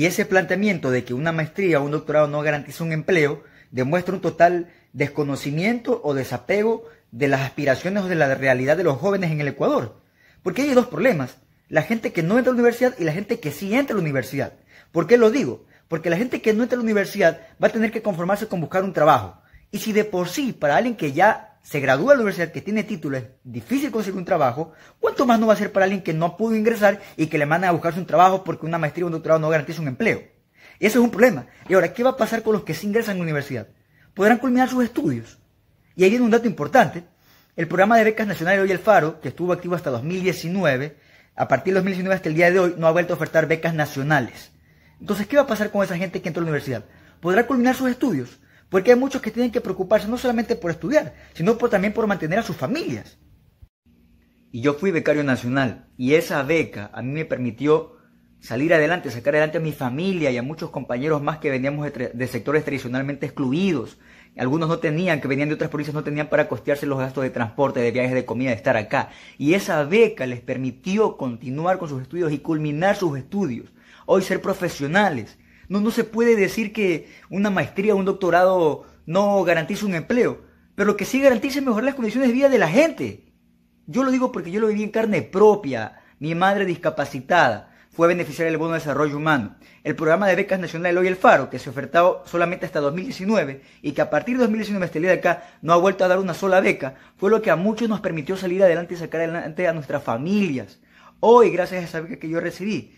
Y ese planteamiento de que una maestría o un doctorado no garantiza un empleo demuestra un total desconocimiento o desapego de las aspiraciones o de la realidad de los jóvenes en el Ecuador. Porque hay dos problemas, la gente que no entra a la universidad y la gente que sí entra a la universidad. ¿Por qué lo digo? Porque la gente que no entra a la universidad va a tener que conformarse con buscar un trabajo. Y si de por sí, para alguien que ya se gradúa de la universidad, que tiene título, es difícil conseguir un trabajo, ¿cuánto más no va a ser para alguien que no pudo ingresar y que le mandan a buscarse un trabajo porque una maestría o un doctorado no garantiza un empleo? Eso es un problema. Y ahora, ¿qué va a pasar con los que se ingresan a la universidad? Podrán culminar sus estudios. Y ahí viene un dato importante. El programa de becas nacionales hoy el Faro, que estuvo activo hasta 2019, a partir de 2019 hasta el día de hoy, no ha vuelto a ofertar becas nacionales. Entonces, ¿qué va a pasar con esa gente que entró a la universidad? ¿Podrá culminar sus estudios? Porque hay muchos que tienen que preocuparse no solamente por estudiar, sino por, también por mantener a sus familias. Y yo fui becario nacional y esa beca a mí me permitió salir adelante, sacar adelante a mi familia y a muchos compañeros más que veníamos de, de sectores tradicionalmente excluidos. Algunos no tenían, que venían de otras provincias, no tenían para costearse los gastos de transporte, de viajes, de comida, de estar acá. Y esa beca les permitió continuar con sus estudios y culminar sus estudios. Hoy ser profesionales no, no se puede decir que una maestría o un doctorado no garantiza un empleo, pero lo que sí garantiza es mejorar las condiciones de vida de la gente. Yo lo digo porque yo lo viví en carne propia. Mi madre discapacitada fue beneficiaria del Bono de Desarrollo Humano. El programa de becas nacional Hoy El Faro, que se ofertaba solamente hasta 2019 y que a partir de 2019 hasta el día de acá no ha vuelto a dar una sola beca, fue lo que a muchos nos permitió salir adelante y sacar adelante a nuestras familias. Hoy, gracias a esa beca que yo recibí,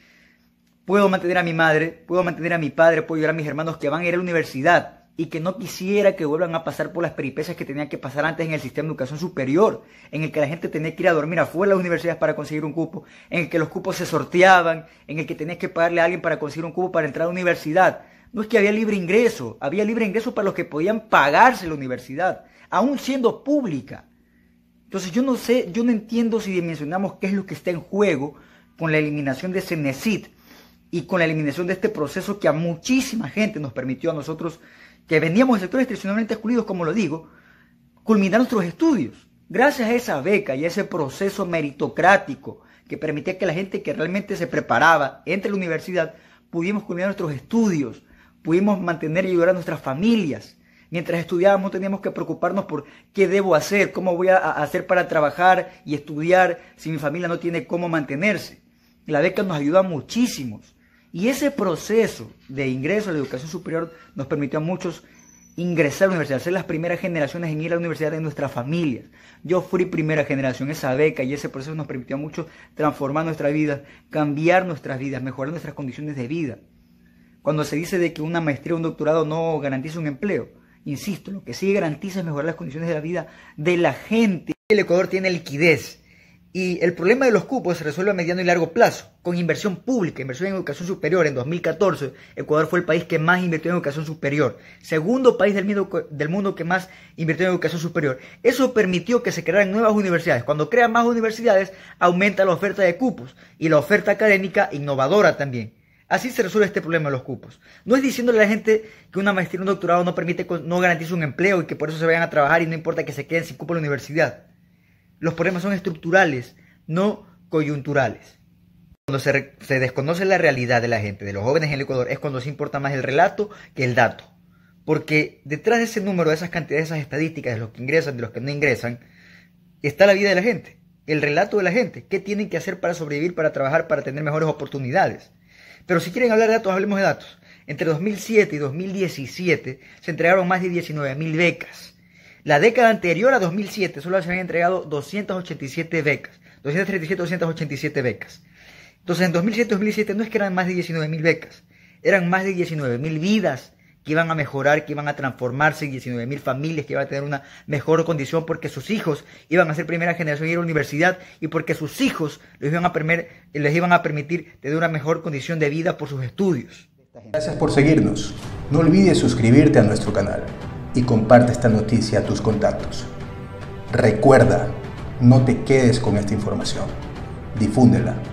puedo mantener a mi madre, puedo mantener a mi padre, puedo ayudar a mis hermanos que van a ir a la universidad y que no quisiera que vuelvan a pasar por las peripecias que tenían que pasar antes en el sistema de educación superior, en el que la gente tenía que ir a dormir afuera de las universidades para conseguir un cupo, en el que los cupos se sorteaban, en el que tenías que pagarle a alguien para conseguir un cupo para entrar a la universidad. No es que había libre ingreso, había libre ingreso para los que podían pagarse la universidad, aún siendo pública. Entonces yo no sé, yo no entiendo si dimensionamos qué es lo que está en juego con la eliminación de e Cenecit y con la eliminación de este proceso que a muchísima gente nos permitió a nosotros, que veníamos de sectores tradicionalmente excluidos, como lo digo, culminar nuestros estudios. Gracias a esa beca y a ese proceso meritocrático que permitía que la gente que realmente se preparaba entre la universidad pudimos culminar nuestros estudios, pudimos mantener y ayudar a nuestras familias. Mientras estudiábamos teníamos que preocuparnos por qué debo hacer, cómo voy a hacer para trabajar y estudiar si mi familia no tiene cómo mantenerse. La beca nos ayuda a muchísimos. Y ese proceso de ingreso a la educación superior nos permitió a muchos ingresar a la universidad, ser las primeras generaciones en ir a la universidad de nuestras familias. Yo fui primera generación, esa beca y ese proceso nos permitió a muchos transformar nuestra vida, cambiar nuestras vidas, mejorar nuestras condiciones de vida. Cuando se dice de que una maestría o un doctorado no garantiza un empleo, insisto, lo que sí garantiza es mejorar las condiciones de la vida de la gente. El Ecuador tiene liquidez, y el problema de los cupos se resuelve a mediano y largo plazo, con inversión pública, inversión en educación superior. En 2014, Ecuador fue el país que más invirtió en educación superior, segundo país del mundo, que más invirtió en educación superior. Eso permitió que se crearan nuevas universidades. Cuando crean más universidades, aumenta la oferta de cupos y la oferta académica innovadora también. Así se resuelve este problema de los cupos. No es diciéndole a la gente que una maestría o un doctorado no permite, no garantiza un empleo y que por eso se vayan a trabajar y no importa que se queden sin cupo en la universidad los problemas son estructurales, no coyunturales. Cuando se, desconoce la realidad de la gente, de los jóvenes en el Ecuador, es cuando se importa más el relato que el dato. Porque detrás de ese número, de esas cantidades, de esas estadísticas, de los que ingresan, de los que no ingresan, está la vida de la gente, el relato de la gente, qué tienen que hacer para sobrevivir, para trabajar, para tener mejores oportunidades. Pero si quieren hablar de datos, hablemos de datos. Entre 2007 y 2017 se entregaron más de 19.000 becas la década anterior a 2007 solo se habían entregado 287 becas. 237, 287 becas. Entonces en 2007-2007 no es que eran más de 19.000 becas, eran más de 19.000 vidas que iban a mejorar, que iban a transformarse, 19.000 familias que iban a tener una mejor condición porque sus hijos iban a ser primera generación y ir a la universidad y porque sus hijos iban a, les iban a permitir tener una mejor condición de vida por sus estudios. Gracias por seguirnos. No olvides suscribirte a nuestro canal y comparte esta noticia a tus contactos. Recuerda, no te quedes con esta información, difúndela.